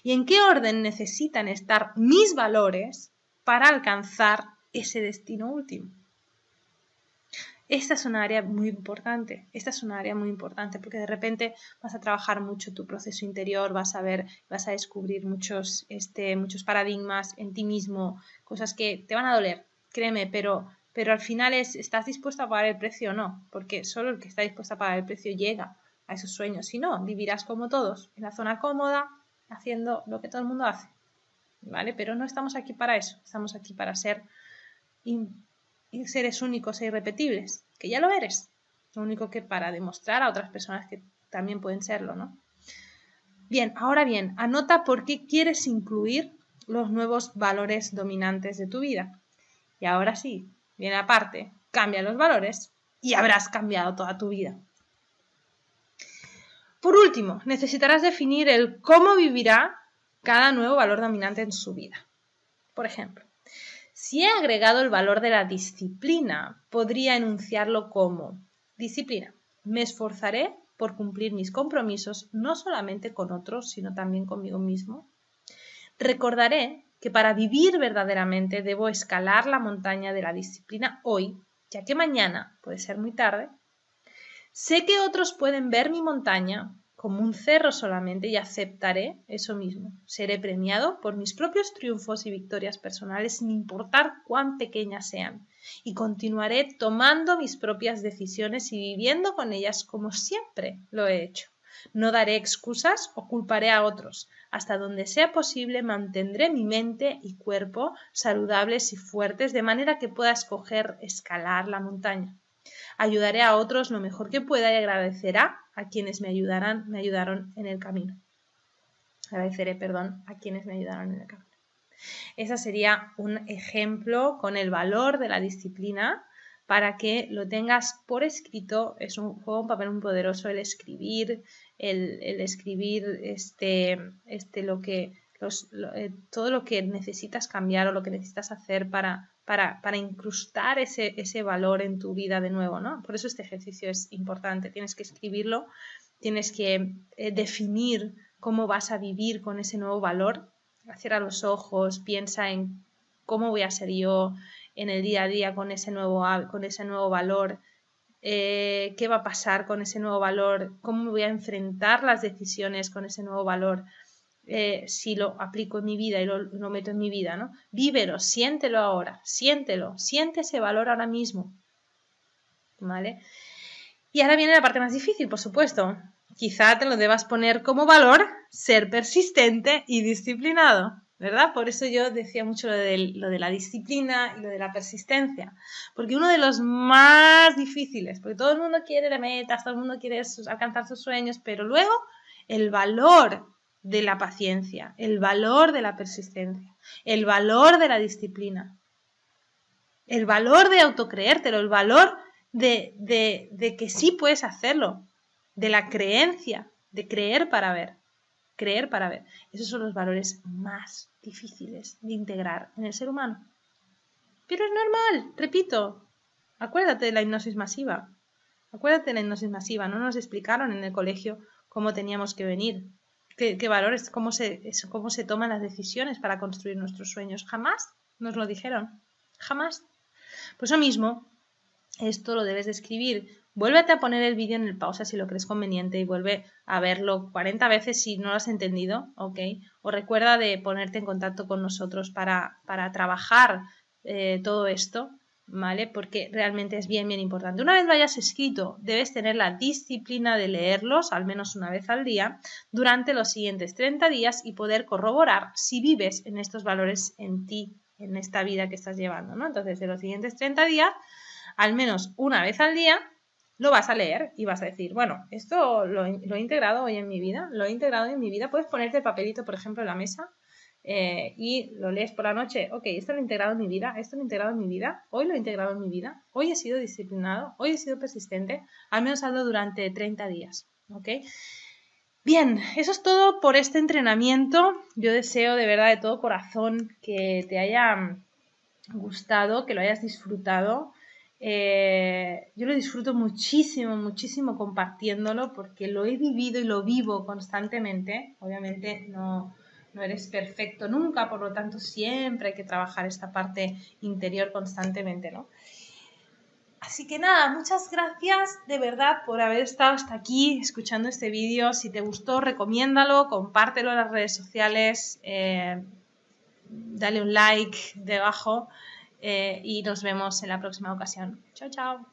[SPEAKER 1] Y en qué orden necesitan estar mis valores para alcanzar ese destino último. Esta es una área muy importante, esta es una área muy importante porque de repente vas a trabajar mucho tu proceso interior, vas a ver, vas a descubrir muchos, este, muchos paradigmas en ti mismo, cosas que te van a doler, créeme, pero, pero al final es, ¿estás dispuesto a pagar el precio o no? Porque solo el que está dispuesto a pagar el precio llega a esos sueños. Si no, vivirás como todos, en la zona cómoda, haciendo lo que todo el mundo hace. ¿Vale? Pero no estamos aquí para eso, estamos aquí para ser seres únicos e irrepetibles, que ya lo eres. Lo único que para demostrar a otras personas que también pueden serlo, ¿no? Bien, ahora bien, anota por qué quieres incluir los nuevos valores dominantes de tu vida. Y ahora sí, viene aparte, cambia los valores y habrás cambiado toda tu vida. Por último, necesitarás definir el cómo vivirá cada nuevo valor dominante en su vida. Por ejemplo, si he agregado el valor de la disciplina, podría enunciarlo como disciplina. Me esforzaré por cumplir mis compromisos no solamente con otros, sino también conmigo mismo. Recordaré para vivir verdaderamente debo escalar la montaña de la disciplina hoy, ya que mañana puede ser muy tarde. Sé que otros pueden ver mi montaña como un cerro solamente y aceptaré eso mismo. Seré premiado por mis propios triunfos y victorias personales sin importar cuán pequeñas sean y continuaré tomando mis propias decisiones y viviendo con ellas como siempre lo he hecho. No daré excusas o culparé a otros. Hasta donde sea posible mantendré mi mente y cuerpo saludables y fuertes de manera que pueda escoger escalar la montaña. Ayudaré a otros lo mejor que pueda y agradecerá a quienes me ayudarán, me ayudaron en el camino. Agradeceré, perdón, a quienes me ayudaron en el camino. Ese sería un ejemplo con el valor de la disciplina para que lo tengas por escrito. Es un juego, un papel muy poderoso el escribir, el, escribir este, este, lo que, eh, todo lo que necesitas cambiar o lo que necesitas hacer para, incrustar ese, valor en tu vida de nuevo, Por eso este ejercicio es importante, tienes que escribirlo, tienes que eh, definir cómo vas a vivir con ese nuevo valor, cierra los ojos, piensa en cómo voy a ser yo en el día a día con ese nuevo, con ese nuevo valor, eh, qué va a pasar con ese nuevo valor, cómo me voy a enfrentar las decisiones con ese nuevo valor, eh, si lo aplico en mi vida y lo, meto en mi vida, ¿no? Vívelo, siéntelo ahora, siéntelo, siente ese valor ahora mismo, ¿vale? Y ahora viene la parte más difícil, por supuesto. Quizá te lo debas poner como valor ser persistente y disciplinado. ¿verdad? Por eso yo decía mucho lo de, lo de, la disciplina y lo de la persistencia, porque uno de los más difíciles, porque todo el mundo quiere la metas, todo el mundo quiere alcanzar sus sueños, pero luego el valor de la paciencia, el valor de la persistencia, el valor de la disciplina, el valor de autocreértelo, el valor de, de, de que sí puedes hacerlo, de la creencia, de creer para ver creer para ver. Esos son los valores más difíciles de integrar en el ser humano. Pero es normal, repito. Acuérdate de la hipnosis masiva. Acuérdate de la hipnosis masiva. No nos explicaron en el colegio cómo teníamos que venir, qué, valores, cómo se, cómo se toman las decisiones para construir nuestros sueños. Jamás nos lo dijeron. Jamás. pues eso mismo, esto lo debes de escribir. Vuélvete a poner el vídeo en el pausa si lo crees conveniente y vuelve a verlo 40 veces si no lo has entendido, ¿ok? O recuerda de ponerte en contacto con nosotros para, para trabajar eh, todo esto, ¿vale? Porque realmente es bien, bien importante. Una vez lo hayas escrito, debes tener la disciplina de leerlos, al menos una vez al día, durante los siguientes 30 días y poder corroborar si vives en estos valores en ti, en esta vida que estás llevando, ¿no? Entonces, de los siguientes 30 días al menos una vez al día, lo vas a leer y vas a decir, bueno, esto lo, he integrado hoy en mi vida, lo he integrado en mi vida, puedes ponerte el papelito, por ejemplo, en la mesa eh, y lo lees por la noche, ok, esto lo he integrado en mi vida, esto lo he integrado en mi vida, hoy lo he integrado en mi vida, hoy he sido disciplinado, hoy he sido persistente, al menos algo durante 30 días, ¿ok? Bien, eso es todo por este entrenamiento. Yo deseo de verdad de todo corazón que te haya gustado, que lo hayas disfrutado, eh, yo lo disfruto muchísimo, muchísimo compartiéndolo porque lo he vivido y lo vivo constantemente. Obviamente no, eres perfecto nunca, por lo tanto siempre hay que trabajar esta parte interior constantemente, Así que nada, muchas gracias de verdad por haber estado hasta aquí escuchando este vídeo. Si te gustó, recomiéndalo, compártelo en las redes sociales, eh, dale un like debajo. Eh, y nos vemos en la próxima ocasión. Chao, chao.